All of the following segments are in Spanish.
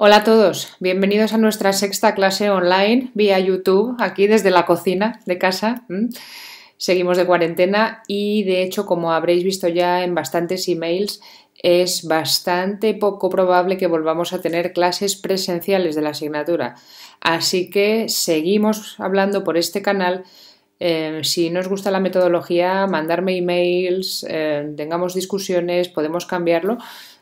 Hola a todos, bienvenidos a nuestra sexta clase online vía YouTube, aquí desde la cocina de casa. Seguimos de cuarentena y de hecho, como habréis visto ya en bastantes emails, es bastante poco probable que volvamos a tener clases presenciales de la asignatura. Así que seguimos hablando por este canal. Em, si no os gusta la metodología, mandarme emails, em, tengamos discusiones, podemos cambiarlo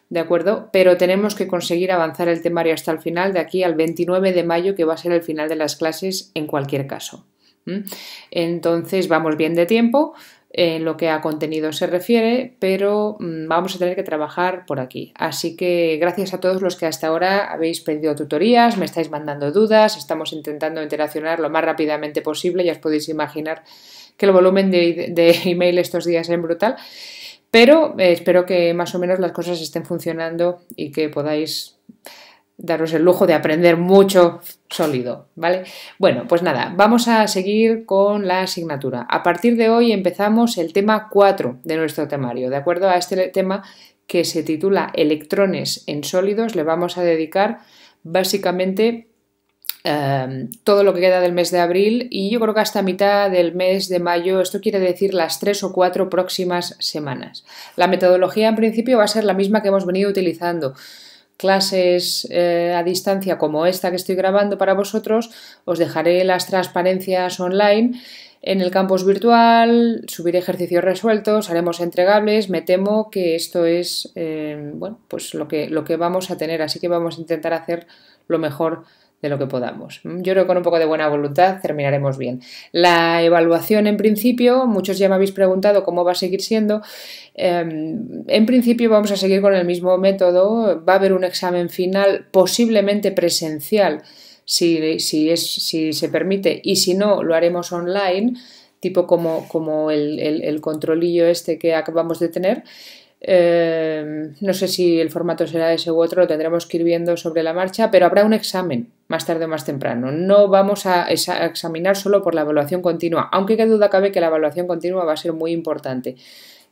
¿de acuerdo? Pero tenemos que conseguir avanzar el temario hasta el final, de aquí al 29 de mayo, que va a ser el final de las clases en cualquier caso. Entonces vamos bien de tiempo en lo que a contenido se refiere, pero mm, vamos a tener que trabajar por aquí. Así que gracias a todos los que hasta ahora habéis pedido tutorías, me estáis mandando dudas, estamos intentando interaccionar lo más rápidamente posible, ya os podéis imaginar que el volumen de, de email estos días es brutal. Pero eh, espero que más o menos las cosas estén funcionando y que podáis daros el lujo de aprender mucho sólido, ¿vale? Bueno, pues nada, vamos a seguir con la asignatura. A partir de hoy empezamos el tema 4 de nuestro temario. De acuerdo a este tema que se titula Electrones en sólidos, le vamos a dedicar básicamente Em, todo lo que queda del mes de abril y yo creo que hasta mitad del mes de mayo, esto quiere decir las tres o cuatro próximas semanas. La metodología en principio va a ser la misma que hemos venido utilizando clases eh, a distancia como esta que estoy grabando para vosotros, os dejaré las transparencias online en el campus virtual, subiré ejercicios resueltos, haremos entregables. Me temo que esto es eh, bueno, pues lo que, lo que vamos a tener, así que vamos a intentar hacer lo mejor de lo que podamos. Yo creo que con un poco de buena voluntad terminaremos bien. La evaluación en principio, muchos ya me habéis preguntado cómo va a seguir siendo. Em, en principio vamos a seguir con el mismo método. Va a haber un examen final posiblemente presencial si, es, si se permite y si no lo haremos online tipo como, como el, controlillo este que acabamos de tener. Em, no sé si el formato será ese u otro, lo tendremos que ir viendo sobre la marcha, pero habrá un examen más tarde o más temprano. No vamos a examinar solo por la evaluación continua, aunque qué duda cabe que la evaluación continua va a ser muy importante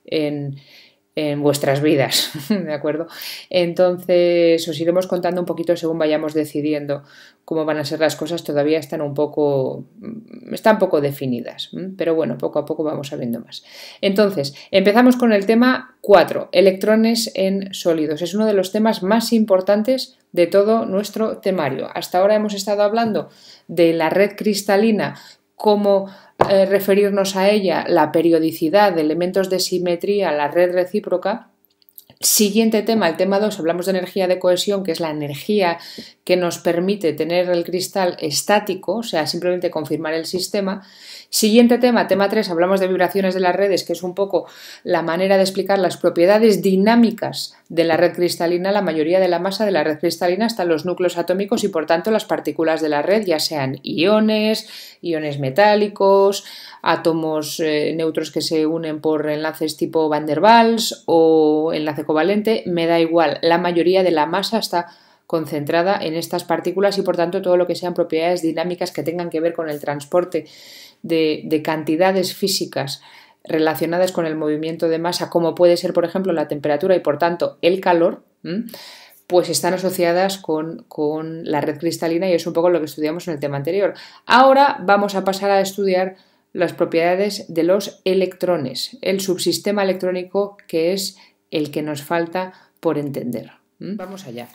en, en vuestras vidas, ¿de acuerdo? Entonces os iremos contando un poquito según vayamos decidiendo cómo van a ser las cosas, todavía están un poco, están poco definidas, pero bueno, poco a poco vamos sabiendo más. Entonces, empezamos con el tema 4, electrones en sólidos. Es uno de los temas más importantes de todo nuestro temario. Hasta ahora hemos estado hablando de la red cristalina como eh, referirnos a ella la periodicidad de elementos de simetría, la red recíproca, Siguiente tema, el tema 2, hablamos de energía de cohesión, que es la energía que nos permite tener el cristal estático, o sea, simplemente confirmar el sistema. Siguiente tema, tema 3, hablamos de vibraciones de las redes, que es un poco la manera de explicar las propiedades dinámicas de la red cristalina la mayoría de la masa de la red cristalina están los núcleos atómicos y por tanto las partículas de la red, ya sean iones, iones metálicos, átomos eh, neutros que se unen por enlaces tipo van der Waals o enlace covalente, me da igual, la mayoría de la masa está concentrada en estas partículas y por tanto todo lo que sean propiedades dinámicas que tengan que ver con el transporte de cantidades físicas relacionadas con el movimiento de masa, como puede ser, por ejemplo, la temperatura y, por tanto, el calor, pues están asociadas con, la red cristalina y es un poco lo que estudiamos en el tema anterior. Ahora vamos a pasar a estudiar las propiedades de los electrones, el subsistema electrónico que es el que nos falta por entender. Vamos allá.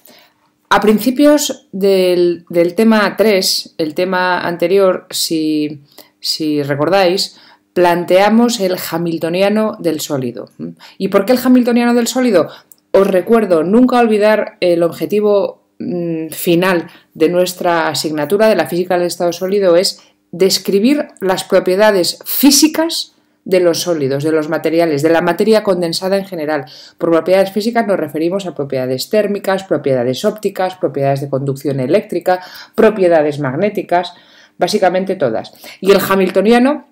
A principios del, tema 3, el tema anterior, si, si recordáis, planteamos el hamiltoniano del sólido. ¿Y por qué el hamiltoniano del sólido? Os recuerdo, nunca olvidar el objetivo mm, final de nuestra asignatura de la física del estado sólido es describir las propiedades físicas de los sólidos, de los materiales, de la materia condensada en general. Por propiedades físicas nos referimos a propiedades térmicas, propiedades ópticas, propiedades de conducción eléctrica, propiedades magnéticas, básicamente todas. Y el hamiltoniano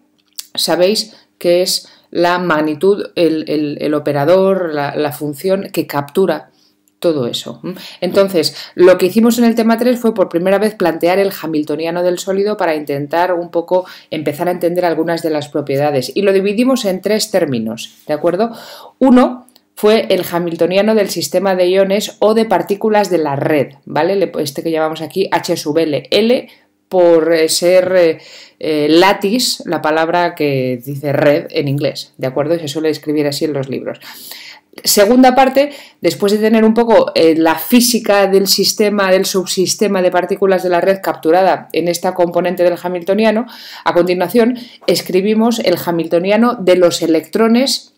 sabéis que es la magnitud, el, operador, la, función que captura todo eso. Entonces, lo que hicimos en el tema 3 fue por primera vez plantear el hamiltoniano del sólido para intentar un poco empezar a entender algunas de las propiedades y lo dividimos en tres términos, ¿de acuerdo? Uno fue el hamiltoniano del sistema de iones o de partículas de la red, ¿vale? Este que llamamos aquí H sub L, L por eh, ser eh, eh, lattice, la palabra que dice red en inglés, ¿de acuerdo? Y se suele escribir así en los libros. Segunda parte, después de tener un poco la física del sistema, del subsistema de partículas de la red capturada en esta componente del hamiltoniano, a continuación escribimos el hamiltoniano de los electrones,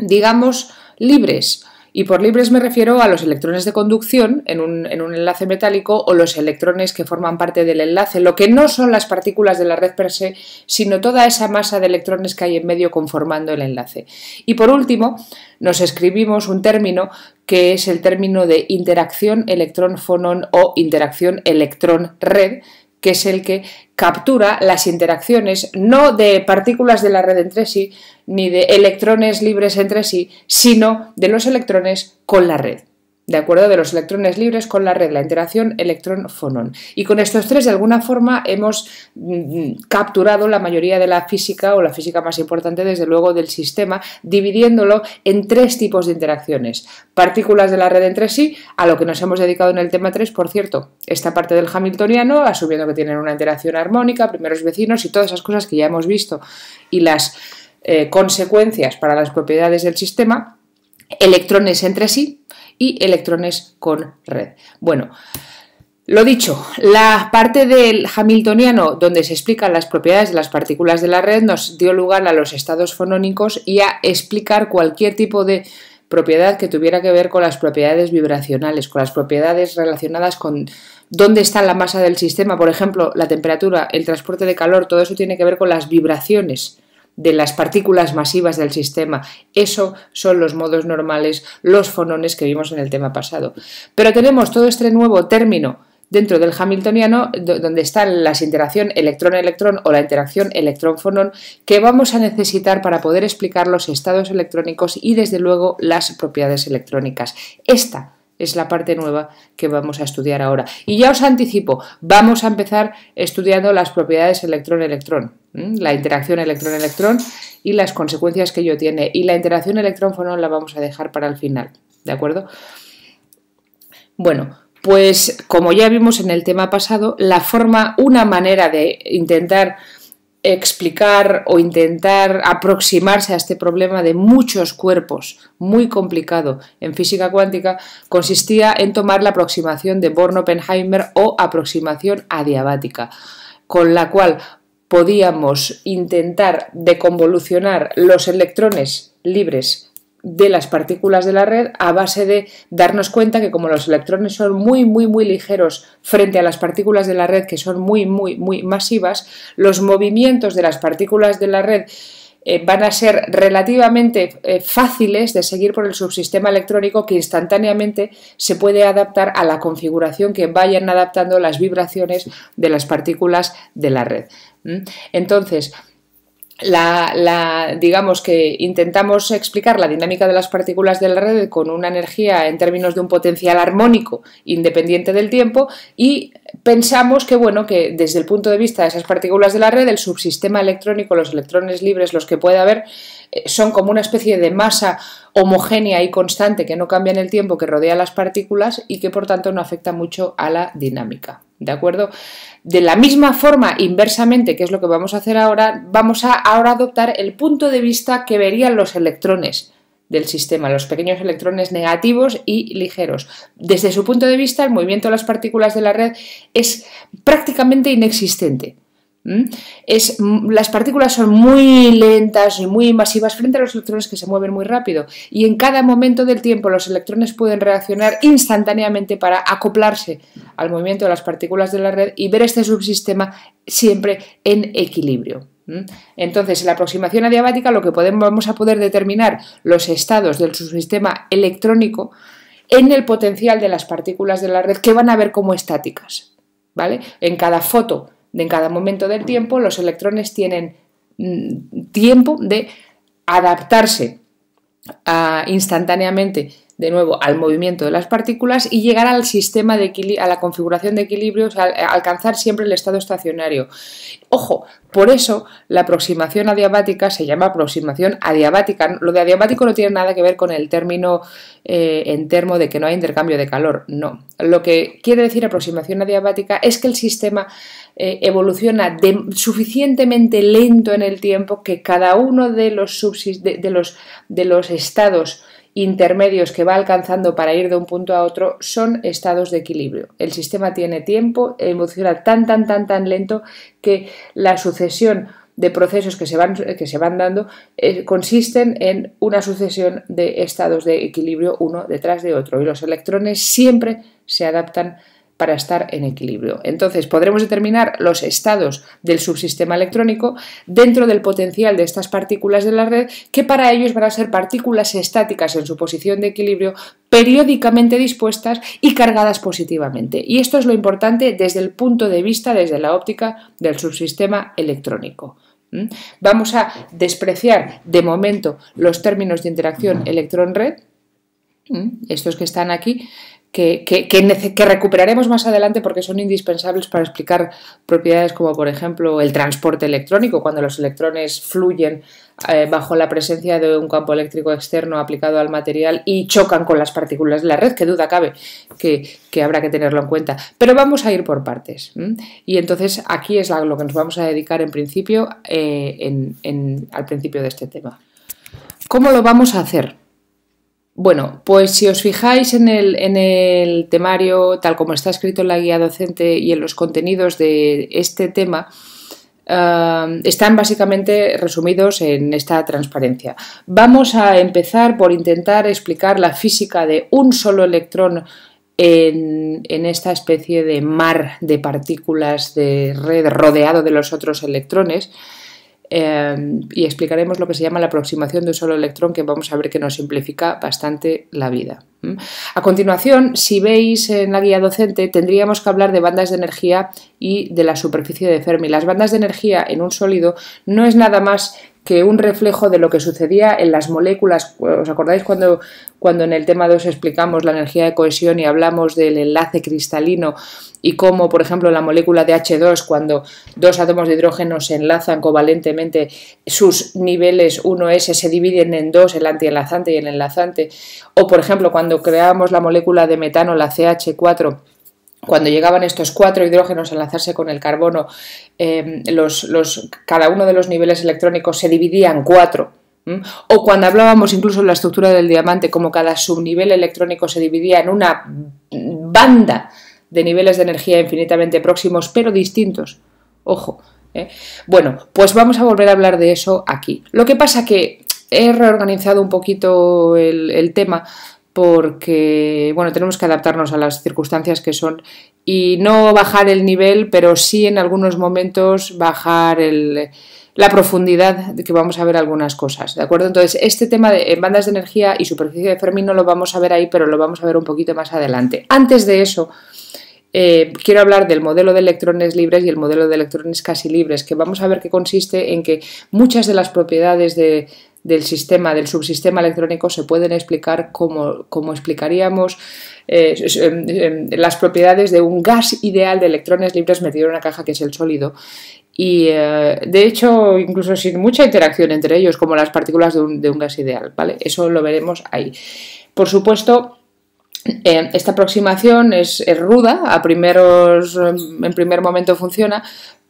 digamos, libres y por libres me refiero a los electrones de conducción en un, enlace metálico o los electrones que forman parte del enlace, lo que no son las partículas de la red per se, sino toda esa masa de electrones que hay en medio conformando el enlace. Y por último, nos escribimos un término que es el término de interacción electrón-fonón o interacción electrón-red, que es el que captura las interacciones no de partículas de la red entre sí, ni de electrones libres entre sí, sino de los electrones con la red de acuerdo de los electrones libres con la red, la interacción electrón-fonón. Y con estos tres, de alguna forma, hemos mm, capturado la mayoría de la física o la física más importante, desde luego, del sistema, dividiéndolo en tres tipos de interacciones. Partículas de la red entre sí, a lo que nos hemos dedicado en el tema 3, por cierto, esta parte del hamiltoniano, asumiendo que tienen una interacción armónica, primeros vecinos y todas esas cosas que ya hemos visto, y las eh, consecuencias para las propiedades del sistema, electrones entre sí, y electrones con red. Bueno, lo dicho, la parte del hamiltoniano donde se explican las propiedades de las partículas de la red nos dio lugar a los estados fonónicos y a explicar cualquier tipo de propiedad que tuviera que ver con las propiedades vibracionales, con las propiedades relacionadas con dónde está la masa del sistema, por ejemplo, la temperatura, el transporte de calor, todo eso tiene que ver con las vibraciones de las partículas masivas del sistema. Eso son los modos normales, los fonones que vimos en el tema pasado. Pero tenemos todo este nuevo término dentro del hamiltoniano, donde están las interacción electrón-electrón o la interacción electrón-fonón, que vamos a necesitar para poder explicar los estados electrónicos y, desde luego, las propiedades electrónicas. Esta es la parte nueva que vamos a estudiar ahora. Y ya os anticipo, vamos a empezar estudiando las propiedades electrón-electrón, la interacción electrón-electrón y las consecuencias que ello tiene. Y la interacción electrón-fonón la vamos a dejar para el final, ¿de acuerdo? Bueno, pues como ya vimos en el tema pasado, la forma, una manera de intentar explicar o intentar aproximarse a este problema de muchos cuerpos, muy complicado en física cuántica, consistía en tomar la aproximación de Born-Oppenheimer o aproximación adiabática, con la cual podíamos intentar deconvolucionar los electrones libres de las partículas de la red a base de darnos cuenta que como los electrones son muy muy muy ligeros frente a las partículas de la red que son muy muy muy masivas, los movimientos de las partículas de la red eh, van a ser relativamente eh, fáciles de seguir por el subsistema electrónico que instantáneamente se puede adaptar a la configuración que vayan adaptando las vibraciones de las partículas de la red. Entonces, la, digamos que intentamos explicar la dinámica de las partículas de la red con una energía en términos de un potencial armónico independiente del tiempo y pensamos que bueno que desde el punto de vista de esas partículas de la red el subsistema electrónico los electrones libres los que puede haber eh, son como una especie de masa homogénea y constante que no cambia en el tiempo que rodea las partículas y que por tanto no afecta mucho a la dinámica ¿De acuerdo? De la misma forma, inversamente, que es lo que vamos a hacer ahora, vamos a ahora adoptar el punto de vista que verían los electrones del sistema, los pequeños electrones negativos y ligeros. Desde su punto de vista, el movimiento de las partículas de la red es prácticamente inexistente. Es, las partículas son muy lentas y muy masivas frente a los electrones que se mueven muy rápido y en cada momento del tiempo los electrones pueden reaccionar instantáneamente para acoplarse al movimiento de las partículas de la red y ver este subsistema siempre en equilibrio. Entonces, en la aproximación adiabática lo que podemos, vamos a poder determinar los estados del subsistema electrónico en el potencial de las partículas de la red que van a ver como estáticas. ¿vale? En cada foto en cada momento del tiempo, los electrones tienen mm, tiempo de adaptarse ah, instantáneamente de nuevo al movimiento de las partículas y llegar al sistema de a la configuración de equilibrios, a alcanzar siempre el estado estacionario. Ojo, por eso la aproximación adiabática se llama aproximación adiabática. Lo de adiabático no tiene nada que ver con el término eh, en termo de que no hay intercambio de calor, no. Lo que quiere decir aproximación adiabática es que el sistema eh, evoluciona suficientemente lento en el tiempo que cada uno de los, de los, de los estados intermedios que va alcanzando para ir de un punto a otro son estados de equilibrio. El sistema tiene tiempo, evoluciona tan, tan, tan, tan lento que la sucesión de procesos que se van, que se van dando eh, consisten en una sucesión de estados de equilibrio uno detrás de otro y los electrones siempre se adaptan para estar en equilibrio. Entonces podremos determinar los estados del subsistema electrónico dentro del potencial de estas partículas de la red, que para ellos van a ser partículas estáticas en su posición de equilibrio, periódicamente dispuestas y cargadas positivamente. Y esto es lo importante desde el punto de vista, desde la óptica del subsistema electrónico. Vamos a despreciar de momento los términos de interacción electrón-red, estos que están aquí, que, recuperaremos más adelante porque son indispensables para explicar propiedades como por ejemplo el transporte electrónico, cuando los electrones fluyen eh, bajo la presencia de un campo eléctrico externo aplicado al material y chocan con las partículas de la red, que duda cabe que, habrá que tenerlo en cuenta. Pero vamos a ir por partes. Y entonces aquí es lo que nos vamos a dedicar en principio eh, al principio de este tema. ¿Cómo lo vamos a hacer? Bueno, pues si os fijáis en el, temario, tal como está escrito en la guía docente y en los contenidos de este tema, eh, están básicamente resumidos en esta transparencia. Vamos a empezar por intentar explicar la física de un solo electrón en, en esta especie de mar de partículas de red rodeado de los otros electrones Em, y explicaremos lo que se llama la aproximación de un solo electrón, que vamos a ver que nos simplifica bastante la vida. A continuación, si veis en la guía docente, tendríamos que hablar de bandas de energía y de la superficie de Fermi. Las bandas de energía en un sólido no es nada más que un reflejo de lo que sucedía en las moléculas. ¿Os acordáis cuando, cuando en el tema 2 explicamos la energía de cohesión y hablamos del enlace cristalino y cómo, por ejemplo, la molécula de H2, cuando dos átomos de hidrógeno se enlazan covalentemente, sus niveles 1S se dividen en dos, el antienlazante y el enlazante? O, por ejemplo, cuando creamos la molécula de metano, la CH4, cuando llegaban estos cuatro hidrógenos a enlazarse con el carbono, em, los, cada uno de los niveles electrónicos se dividía en cuatro. O cuando hablábamos incluso de la estructura del diamante, como cada subnivel electrónico se dividía en una banda de niveles de energía infinitamente próximos, pero distintos. Ojo. ¿eh? Bueno, pues vamos a volver a hablar de eso aquí. Lo que pasa que he reorganizado un poquito el, el tema porque bueno, tenemos que adaptarnos a las circunstancias que son y no bajar el nivel, pero sí en algunos momentos bajar la profundidad de que vamos a ver algunas cosas, ¿de acuerdo? Entonces, este tema de en bandas de energía y superficie de Fermi no lo vamos a ver ahí, pero lo vamos a ver un poquito más adelante. Antes de eso, eh, quiero hablar del modelo de electrones libres y el modelo de electrones casi libres, que vamos a ver que consiste en que muchas de las propiedades de, del sistema, del subsistema electrónico, se pueden explicar como, explicaríamos eh, em, em, las propiedades de un gas ideal de electrones libres metido en una caja que es el sólido. Y eh, de hecho, incluso sin mucha interacción entre ellos, como las partículas de un, gas ideal, ¿vale? Eso lo veremos ahí. Por supuesto, eh, esta aproximación es, es, ruda, a primeros, em, en primer momento funciona,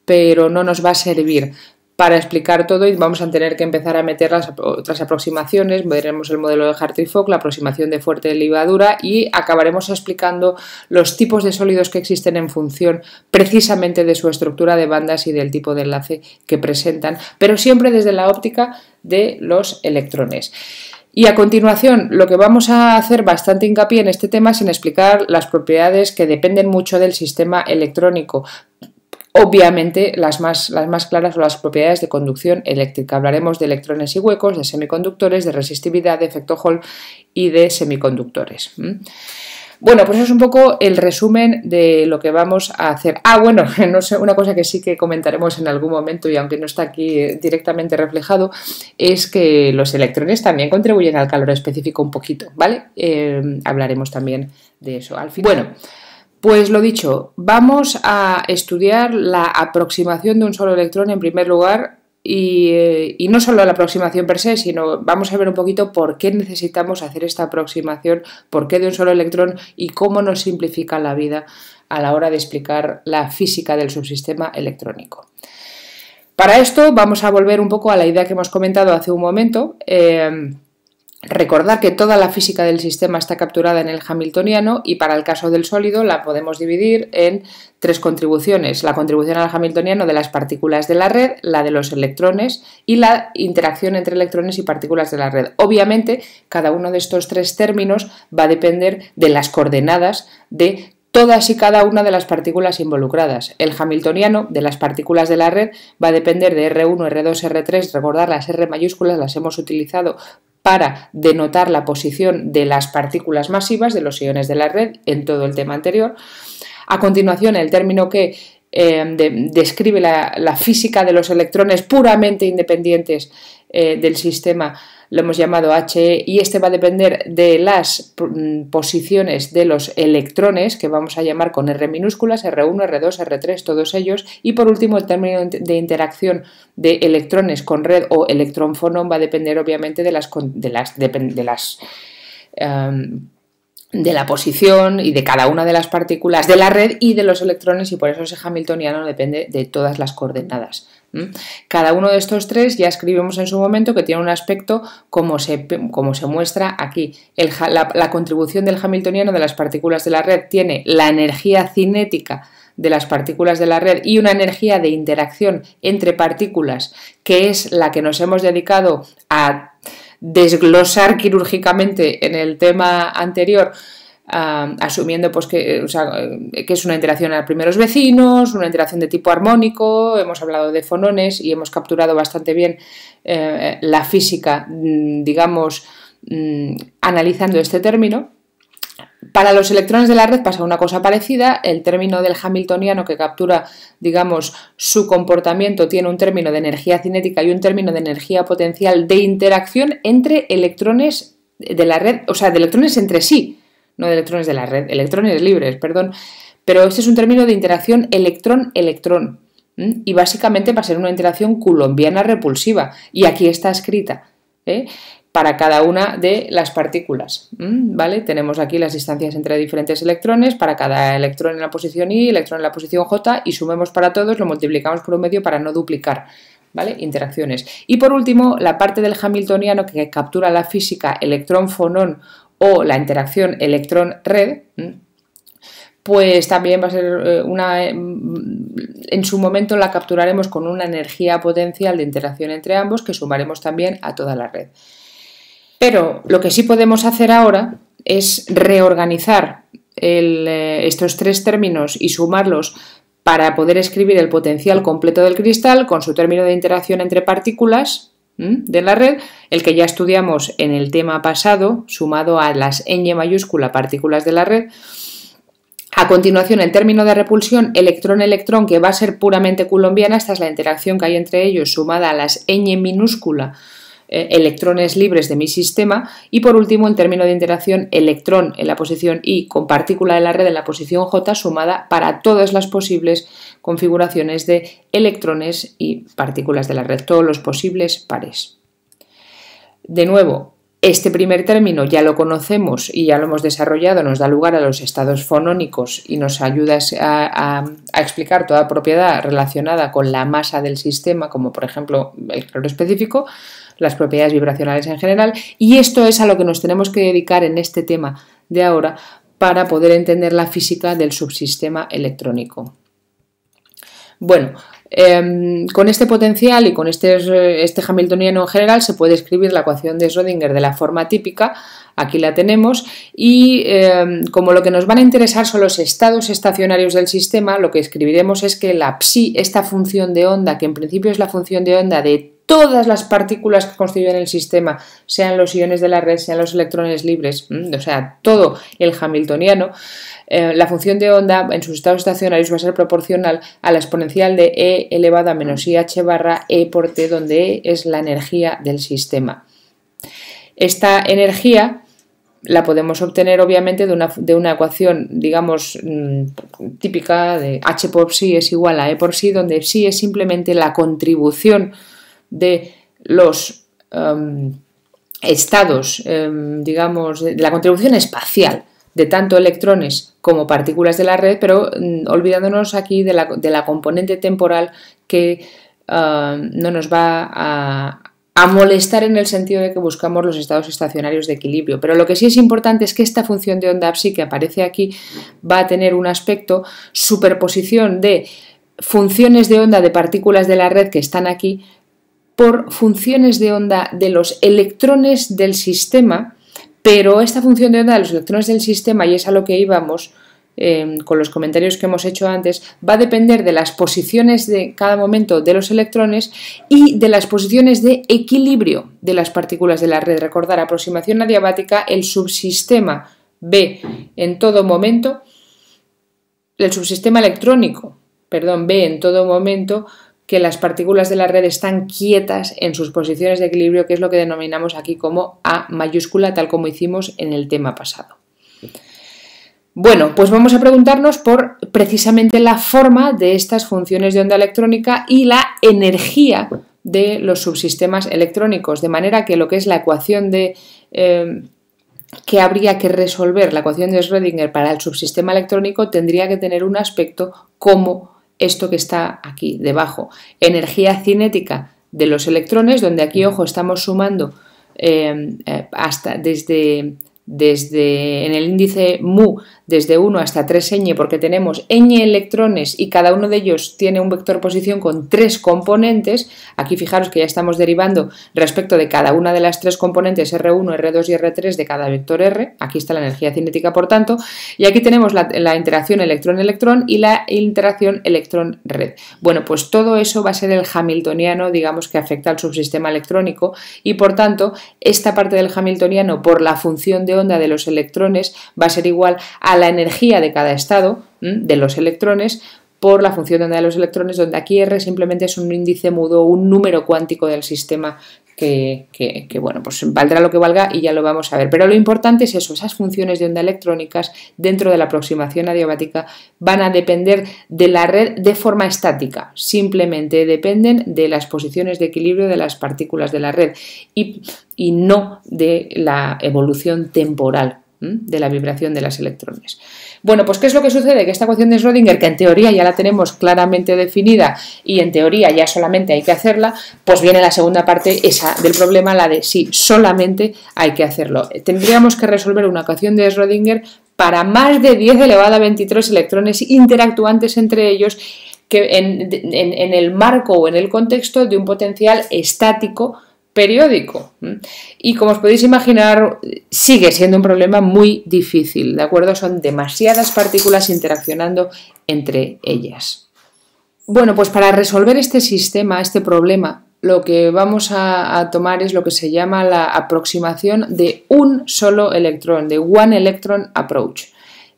pero no nos va a servir para explicar todo y vamos a tener que empezar a meter las otras aproximaciones, veremos el modelo de Hartree-Fock, la aproximación de fuerte de y acabaremos explicando los tipos de sólidos que existen en función precisamente de su estructura de bandas y del tipo de enlace que presentan, pero siempre desde la óptica de los electrones. Y a continuación, lo que vamos a hacer bastante hincapié en este tema es en explicar las propiedades que dependen mucho del sistema electrónico, Obviamente, las más, las más claras son las propiedades de conducción eléctrica. Hablaremos de electrones y huecos, de semiconductores, de resistividad, de efecto Hall y de semiconductores. Bueno, pues eso es un poco el resumen de lo que vamos a hacer. Ah, bueno, no sé, una cosa que sí que comentaremos en algún momento y aunque no está aquí directamente reflejado, es que los electrones también contribuyen al calor específico un poquito, ¿vale? Eh, hablaremos también de eso al final. Bueno. Pues lo dicho, vamos a estudiar la aproximación de un solo electrón en primer lugar eh, y, no solo la aproximación per se, sino vamos a ver un poquito por qué necesitamos hacer esta aproximación, por qué de un solo electrón y cómo nos simplifica la vida a la hora de explicar la física del subsistema electrónico. Para esto vamos a volver un poco a la idea que hemos comentado hace un momento. Eh, recordar que toda la física del sistema está capturada en el hamiltoniano y para el caso del sólido la podemos dividir en tres contribuciones. La contribución al hamiltoniano de las partículas de la red, la de los electrones y la interacción entre electrones y partículas de la red. Obviamente, cada uno de estos tres términos va a depender de las coordenadas de todas y cada una de las partículas involucradas. El hamiltoniano de las partículas de la red va a depender de R1, R2, R3. Recordar las R mayúsculas las hemos utilizado para denotar la posición de las partículas masivas, de los iones de la red, en todo el tema anterior. A continuación, el término que eh, describe la, física de los electrones puramente independientes eh, del sistema lo hemos llamado HE, y este va a depender de las mm, posiciones de los electrones, que vamos a llamar con R minúsculas, R1, R2, R3, todos ellos, y por último el término de interacción de electrones con red o fonón va a depender obviamente de las... De em, de la posición y de cada una de las partículas de la red y de los electrones y por eso ese hamiltoniano depende de todas las coordenadas. Cada uno de estos tres ya escribimos en su momento que tiene un aspecto como se, muestra aquí. la, contribución del hamiltoniano de las partículas de la red tiene la energía cinética de las partículas de la red y una energía de interacción entre partículas que es la que nos hemos dedicado a desglosar quirúrgicamente en el tema anterior asumiendo pues, que, es una interacción a primeros vecinos, una interacción de tipo armónico, hemos hablado de fonones y hemos capturado bastante bien eh, la física, mm, digamos, mm, analizando este término. Para los electrones de la red pasa una cosa parecida, el término del hamiltoniano que captura, digamos, su comportamiento tiene un término de energía cinética y un término de energía potencial de interacción entre electrones de la red, o sea, de electrones entre sí no de electrones de la red, electrones libres, perdón. Pero este es un término de interacción electrón-electrón. Y básicamente va a ser una interacción colombiana repulsiva. Y aquí está escrita. ¿eh? para cada una de las partículas. ¿Vale? Tenemos aquí las distancias entre diferentes electrones, para cada electrón en la posición Y, electrón en la posición J, y sumemos para todos, lo multiplicamos por un medio para no duplicar. ¿Vale? Interacciones. Y por último, la parte del hamiltoniano que captura la física electrón-fonón o la interacción electrón-red, pues también va a ser eh, una... Eh, mm, en su momento la capturaremos con una energía potencial de interacción entre ambos que sumaremos también a toda la red. Pero lo que sí podemos hacer ahora es reorganizar eh, estos tres términos y sumarlos para poder escribir el potencial completo del cristal con su término de interacción entre partículas de la red, el que ya estudiamos en el tema pasado, sumado a las ñ mayúscula partículas de la red. A continuación, en término de repulsión electrón-electrón, que va a ser puramente colombiana, esta es la interacción que hay entre ellos, sumada a las ñ minúscula eh, electrones libres de mi sistema y por último el término de interacción electrón en la posición i con partícula de la red en la posición j sumada para todas las posibles configuraciones de electrones y partículas de la red, todos los posibles pares. De nuevo, este primer término ya lo conocemos y ya lo hemos desarrollado, nos da lugar a los estados fonónicos y nos ayuda a, a, explicar toda propiedad relacionada con la masa del sistema, como por ejemplo el calor específico, las propiedades vibracionales en general. Y esto es a lo que nos tenemos que dedicar en este tema de ahora para poder entender la física del subsistema electrónico. Bueno, em, con este potencial y con este, este, Hamiltoniano en general se puede escribir la ecuación de Schrödinger de la forma típica, aquí la tenemos, y em, como lo que nos van a interesar son los estados estacionarios del sistema, lo que escribiremos es que la psi, esta función de onda, que en principio es la función de onda de todas las partículas que constituyen el sistema, sean los iones de la red, sean los electrones libres, mm, o sea, todo el hamiltoniano, eh, la función de onda en sus estados estacionarios va a ser proporcional a la exponencial de E elevada a menos IH barra E por T, donde E es la energía del sistema. Esta energía la podemos obtener obviamente de una, de una ecuación, digamos, mm, típica de H por psi es igual a E por psi, donde psi es simplemente la contribución de los em, estados, em, digamos, de la contribución espacial de tanto electrones como partículas de la red, pero mm, olvidándonos aquí de la, componente temporal que em, no nos va a, a molestar en el sentido de que buscamos los estados estacionarios de equilibrio. Pero lo que sí es importante es que esta función de onda psi que aparece aquí va a tener un aspecto superposición de funciones de onda de partículas de la red que están aquí por funciones de onda de los electrones del sistema, pero esta función de onda de los electrones del sistema, y es a lo que íbamos em, con los comentarios que hemos hecho antes, va a depender de las posiciones de cada momento de los electrones y de las posiciones de equilibrio de las partículas de la red. Recordar, aproximación adiabática, el subsistema B en todo momento, el subsistema electrónico, perdón, B en todo momento, que las partículas de la red están quietas en sus posiciones de equilibrio, que es lo que denominamos aquí como A mayúscula, tal como hicimos en el tema pasado. Bueno, pues vamos a preguntarnos por precisamente la forma de estas funciones de onda electrónica y la energía de los subsistemas electrónicos, de manera que lo que es la ecuación de... Em, que habría que resolver la ecuación de Schrödinger para el subsistema electrónico tendría que tener un aspecto como esto que está aquí debajo. Energía cinética de los electrones, donde aquí, ojo, estamos sumando eh, eh, hasta desde, desde en el índice mu desde 1 hasta 3ñ porque tenemos ñ electrones y cada uno de ellos tiene un vector posición con tres componentes. Aquí fijaros que ya estamos derivando respecto de cada una de las tres componentes R1, R2 y R3 de cada vector R. Aquí está la energía cinética, por tanto. Y aquí tenemos la, la interacción electrón-electrón y la interacción electrón-red. Bueno, pues todo eso va a ser el hamiltoniano, digamos, que afecta al subsistema electrónico y, por tanto, esta parte del hamiltoniano por la función de onda de los electrones va a ser igual a la energía de cada estado de los electrones por la función de onda de los electrones, donde aquí R simplemente es un índice mudo, un número cuántico del sistema que, que, bueno, pues valdrá lo que valga y ya lo vamos a ver. Pero lo importante es eso, esas funciones de onda electrónicas dentro de la aproximación adiabática van a depender de la red de forma estática, simplemente dependen de las posiciones de equilibrio de las partículas de la red y, y no de la evolución temporal de la vibración de las electrones. Bueno, pues ¿qué es lo que sucede? Que esta ecuación de Schrödinger, que en teoría ya la tenemos claramente definida y en teoría ya solamente hay que hacerla, pues viene la segunda parte esa del problema, la de si solamente hay que hacerlo. Tendríamos que resolver una ecuación de Schrödinger para más de 10 elevado a 23 electrones interactuantes entre ellos que en el marco o en el contexto de un potencial estático periódico. Y como os podéis imaginar, sigue siendo un problema muy difícil, ¿de acuerdo? Son demasiadas partículas interaccionando entre ellas. Bueno, pues para resolver este sistema, este problema, lo que vamos a, tomar es lo que se llama la aproximación de un solo electrón, de one electron approach.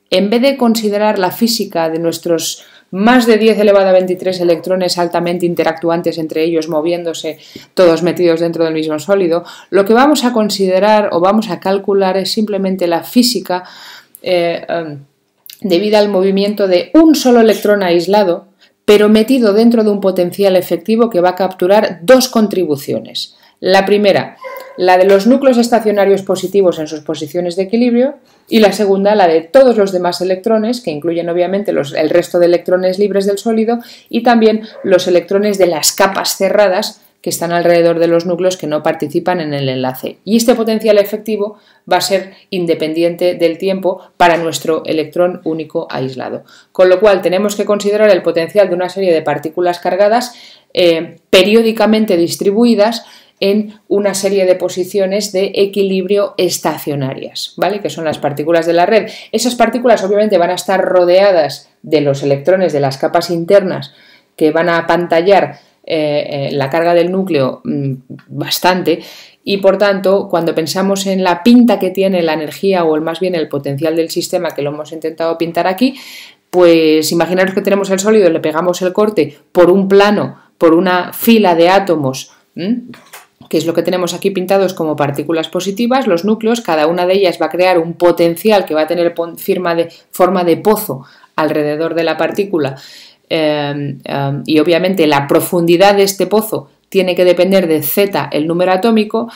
En vez de considerar la física de nuestros más de 10 elevado a 23 electrones altamente interactuantes entre ellos, moviéndose todos metidos dentro del mismo sólido, lo que vamos a considerar o vamos a calcular es simplemente la física debido eh, um, debida al movimiento de un solo electrón aislado, pero metido dentro de un potencial efectivo que va a capturar dos contribuciones. La primera, la de los núcleos estacionarios positivos en sus posiciones de equilibrio y la segunda, la de todos los demás electrones, que incluyen obviamente el resto de electrones libres del sólido y también los electrones de las capas cerradas que están alrededor de los núcleos que no participan en el enlace. Y este potencial efectivo va a ser independiente del tiempo para nuestro electrón único aislado. Con lo cual tenemos que considerar el potencial de una serie de partículas cargadas eh, periódicamente distribuidas en una serie de posiciones de equilibrio estacionarias, ¿vale? Que son las partículas de la red. Esas partículas obviamente van a estar rodeadas de los electrones de las capas internas que van a pantallar eh, eh, la carga del núcleo mm, bastante y por tanto cuando pensamos en la pinta que tiene la energía o el, más bien el potencial del sistema que lo hemos intentado pintar aquí, pues imaginaros que tenemos el sólido, le pegamos el corte por un plano, por una fila de átomos que es lo que tenemos aquí pintados como partículas positivas, los núcleos, cada una de ellas va a crear un potencial que va a tener firma de, forma de pozo alrededor de la partícula em, em, y obviamente la profundidad de este pozo tiene que depender de z, el número atómico,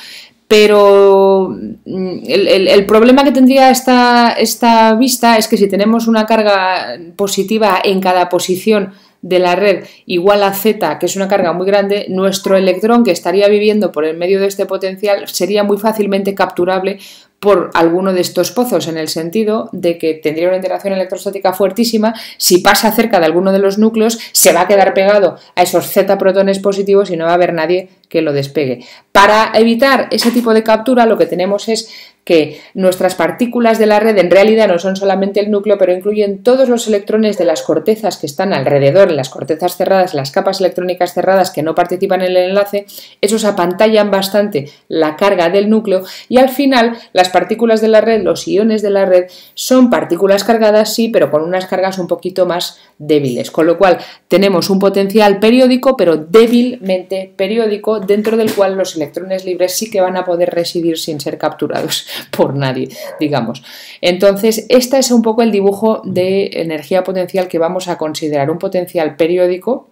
pero mm, el, problema que tendría esta, esta vista es que si tenemos una carga positiva en cada posición de la red igual a Z, que es una carga muy grande, nuestro electrón que estaría viviendo por el medio de este potencial sería muy fácilmente capturable por alguno de estos pozos, en el sentido de que tendría una interacción electrostática fuertísima, si pasa cerca de alguno de los núcleos, se va a quedar pegado a esos Z protones positivos y no va a haber nadie que lo despegue. Para evitar ese tipo de captura, lo que tenemos es que nuestras partículas de la red en realidad no son solamente el núcleo, pero incluyen todos los electrones de las cortezas que están alrededor, las cortezas cerradas, las capas electrónicas cerradas que no participan en el enlace, esos apantallan bastante la carga del núcleo y al final las partículas de la red, los iones de la red, son partículas cargadas, sí, pero con unas cargas un poquito más débiles. Con lo cual tenemos un potencial periódico, pero débilmente periódico, dentro del cual los electrones libres sí que van a poder residir sin ser capturados por nadie, digamos. Entonces, este es un poco el dibujo de energía potencial que vamos a considerar un potencial periódico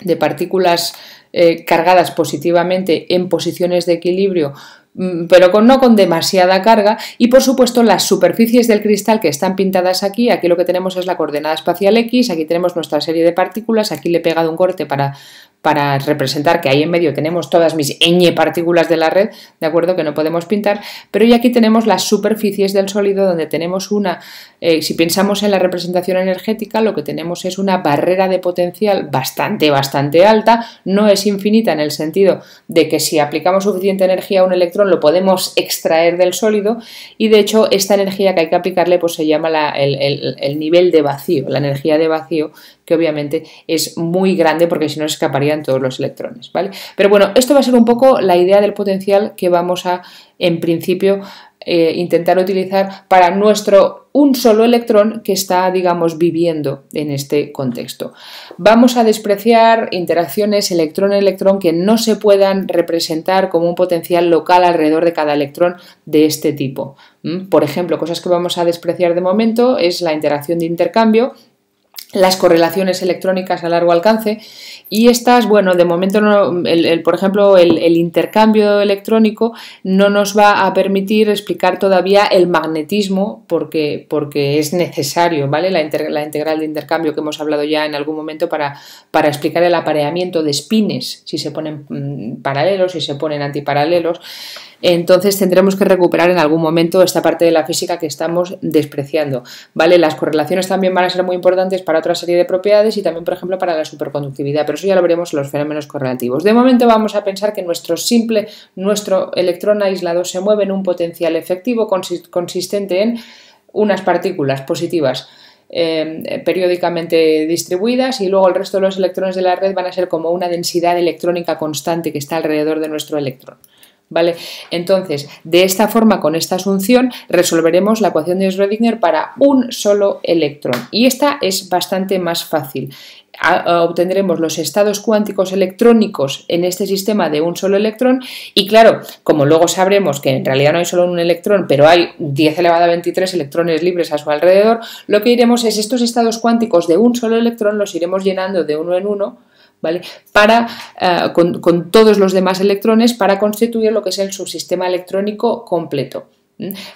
de partículas eh, cargadas positivamente en posiciones de equilibrio mm, pero con, no con demasiada carga y por supuesto las superficies del cristal que están pintadas aquí, aquí lo que tenemos es la coordenada espacial X, aquí tenemos nuestra serie de partículas, aquí le he pegado un corte para para representar que ahí en medio tenemos todas mis ñ partículas de la red, ¿de acuerdo? Que no podemos pintar, pero ya aquí tenemos las superficies del sólido donde tenemos una, eh, si pensamos en la representación energética, lo que tenemos es una barrera de potencial bastante, bastante alta, no es infinita en el sentido de que si aplicamos suficiente energía a un electrón lo podemos extraer del sólido y de hecho esta energía que hay que aplicarle pues se llama el nivel de vacío, la energía de vacío que obviamente es muy grande porque si no escaparían todos los electrones, ¿vale? Pero bueno, esto va a ser un poco la idea del potencial que vamos a, en principio, eh, intentar utilizar para nuestro un solo electrón que está, digamos, viviendo en este contexto. Vamos a despreciar interacciones electrón-electrón que no se puedan representar como un potencial local alrededor de cada electrón de este tipo. Por ejemplo, cosas que vamos a despreciar de momento es la interacción de intercambio, las correlaciones electrónicas a largo alcance y estas, bueno, de momento, no, por ejemplo, el, intercambio electrónico no nos va a permitir explicar todavía el magnetismo porque, porque es necesario, ¿vale? La, integral de intercambio que hemos hablado ya en algún momento para, para explicar el apareamiento de espines, si se ponen mm, paralelos, si se ponen antiparalelos entonces tendremos que recuperar en algún momento esta parte de la física que estamos despreciando. ¿vale? Las correlaciones también van a ser muy importantes para otra serie de propiedades y también, por ejemplo, para la superconductividad, pero eso ya lo veremos en los fenómenos correlativos. De momento vamos a pensar que nuestro simple, nuestro electrón aislado se mueve en un potencial efectivo consistente en unas partículas positivas em, periódicamente distribuidas y luego el resto de los electrones de la red van a ser como una densidad electrónica constante que está alrededor de nuestro electrón. ¿Vale? Entonces, de esta forma, con esta asunción, resolveremos la ecuación de Schrödinger para un solo electrón. Y esta es bastante más fácil. obtendremos los estados cuánticos electrónicos en este sistema de un solo electrón y claro, como luego sabremos que en realidad no hay solo un electrón, pero hay 10 elevado a 23 electrones libres a su alrededor, lo que iremos es estos estados cuánticos de un solo electrón los iremos llenando de uno en uno para, eh, con, todos los demás electrones para constituir lo que es el subsistema electrónico completo.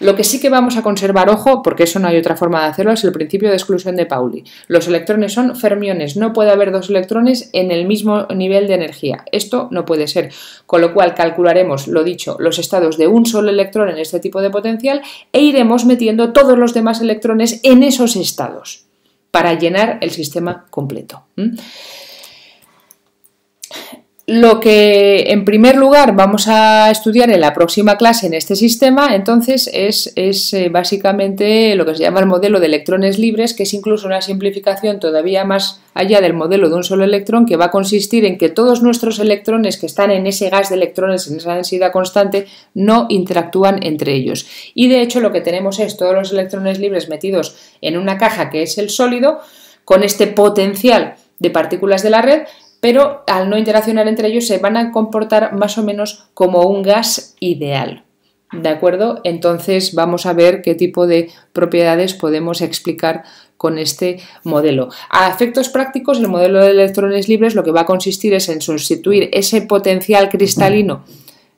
Lo que sí que vamos a conservar, ojo, porque eso no hay otra forma de hacerlo, es el principio de exclusión de Pauli. Los electrones son fermiones, no puede haber dos electrones en el mismo nivel de energía. Esto no puede ser. Con lo cual calcularemos, lo dicho, los estados de un solo electrón en este tipo de potencial e iremos metiendo todos los demás electrones en esos estados para llenar el sistema completo lo que en primer lugar vamos a estudiar en la próxima clase en este sistema, entonces es, eh, básicamente lo que se llama el modelo de electrones libres, que es incluso una simplificación todavía más allá del modelo de un solo electrón, que va a consistir en que todos nuestros electrones que están en ese gas de electrones, en esa densidad constante, no interactúan entre ellos. Y de hecho lo que tenemos es todos los electrones libres metidos en una caja que es el sólido, con este potencial de partículas de la red, pero al no interaccionar entre ellos se van a comportar más o menos como un gas ideal. ¿De acuerdo? Entonces vamos a ver qué tipo de propiedades podemos explicar con este modelo. A efectos prácticos, el modelo de electrones libres lo que va a consistir es en sustituir ese potencial cristalino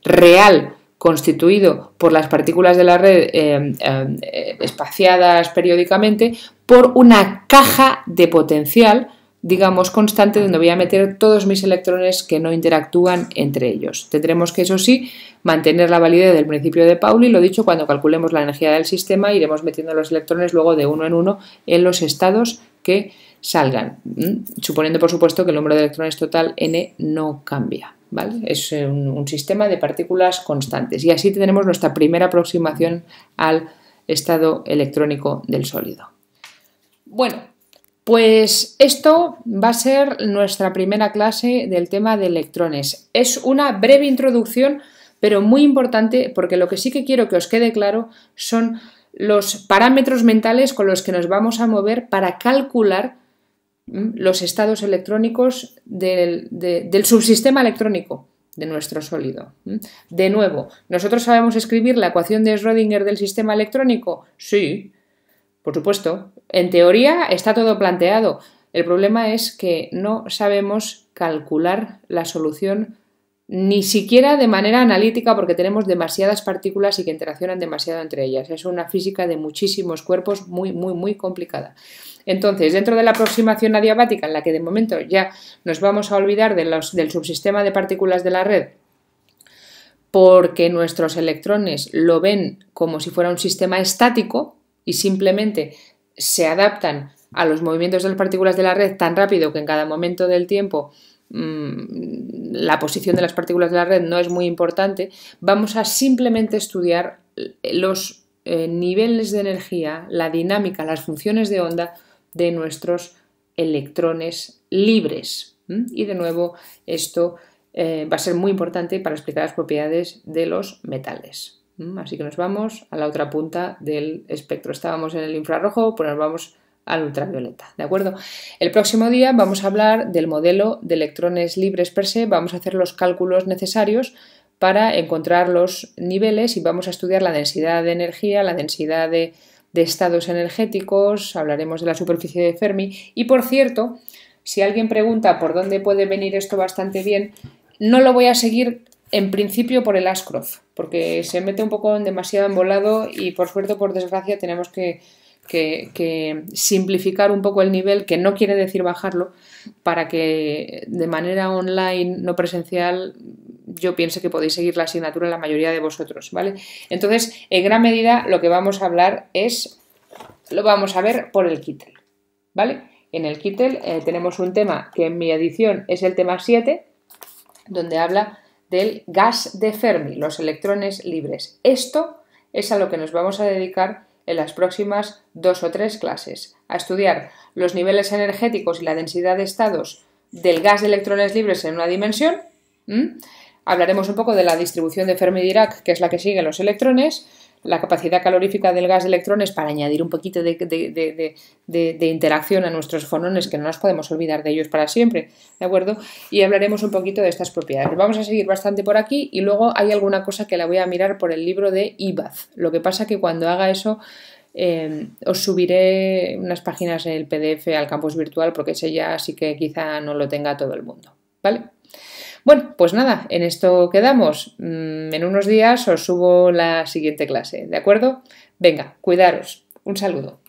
real constituido por las partículas de la red eh, eh, espaciadas periódicamente por una caja de potencial digamos, constante donde voy a meter todos mis electrones que no interactúan entre ellos. Tendremos que, eso sí, mantener la validez del principio de Pauli. Lo dicho, cuando calculemos la energía del sistema, iremos metiendo los electrones luego de uno en uno en los estados que salgan, ¿Mm? suponiendo, por supuesto, que el número de electrones total n no cambia. ¿vale? Es un, un sistema de partículas constantes. Y así tenemos nuestra primera aproximación al estado electrónico del sólido. Bueno, pues esto va a ser nuestra primera clase del tema de electrones. Es una breve introducción, pero muy importante porque lo que sí que quiero que os quede claro son los parámetros mentales con los que nos vamos a mover para calcular mm, los estados electrónicos del, subsistema electrónico de nuestro sólido. Mm. De nuevo, ¿nosotros sabemos escribir la ecuación de Schrödinger del sistema electrónico? Sí, por supuesto, en teoría está todo planteado. El problema es que no sabemos calcular la solución ni siquiera de manera analítica porque tenemos demasiadas partículas y que interaccionan demasiado entre ellas. Es una física de muchísimos cuerpos muy, muy, muy complicada. Entonces, dentro de la aproximación adiabática, en la que de momento ya nos vamos a olvidar del subsistema de partículas de la red, porque nuestros electrones lo ven como si fuera un sistema estático, y simplemente se adaptan a los movimientos de las partículas de la red tan rápido que en cada momento del tiempo mm, la posición de las partículas de la red no es muy importante, vamos a simplemente estudiar los eh, niveles de energía, la dinámica, las funciones de onda de nuestros electrones libres. Y de nuevo, esto eh, va a ser muy importante para explicar las propiedades de los metales. Mm, así que nos vamos a la otra punta del espectro. Estábamos en el infrarrojo, pues nos vamos al ultravioleta, ¿de acuerdo? El próximo día vamos a hablar del modelo de electrones libres per se, vamos a hacer los cálculos necesarios para encontrar los niveles y vamos a estudiar la densidad de energía, la densidad de estados energéticos, hablaremos de la superficie de Fermi y por cierto, si alguien pregunta por dónde puede venir esto bastante bien, no lo voy a seguir en principio por el Ashcroft, porque se mete un poco en demasiado embolado y por suerte por desgracia tenemos que, simplificar un poco el nivel, que no quiere decir bajarlo, para que de manera online, no presencial, yo piense que podéis seguir la asignatura la mayoría de vosotros, ¿vale? Entonces, en gran medida lo que vamos a hablar es, lo vamos a ver por el Kittel, ¿vale? En el Kittel eh, tenemos un tema que en mi edición es el tema 7, donde habla del gas de Fermi, los electrones libres. Esto es a lo que nos vamos a dedicar en las próximas dos o tres clases, a estudiar los niveles energéticos y la densidad de estados del gas de electrones libres en una dimensión. Hablaremos un poco de la distribución de Fermi-Dirac, que es la que siguen los electrones, la capacidad calorífica del gas de electrones para añadir un poquito de, interacción a nuestros fonones, que no nos podemos olvidar de ellos para siempre, ¿de acuerdo? Y hablaremos un poquito de estas propiedades. Vamos a seguir bastante por aquí y luego hay alguna cosa que la voy a mirar por el libro de Ibaz. Lo que pasa que cuando haga eso eh, os subiré unas páginas en el PDF al campus virtual porque ese ya sí que quizá no lo tenga todo el mundo, ¿vale? Bueno, pues nada, en esto quedamos. Mm, en unos días os subo la siguiente clase, ¿de acuerdo? Venga, cuidaros. Un saludo.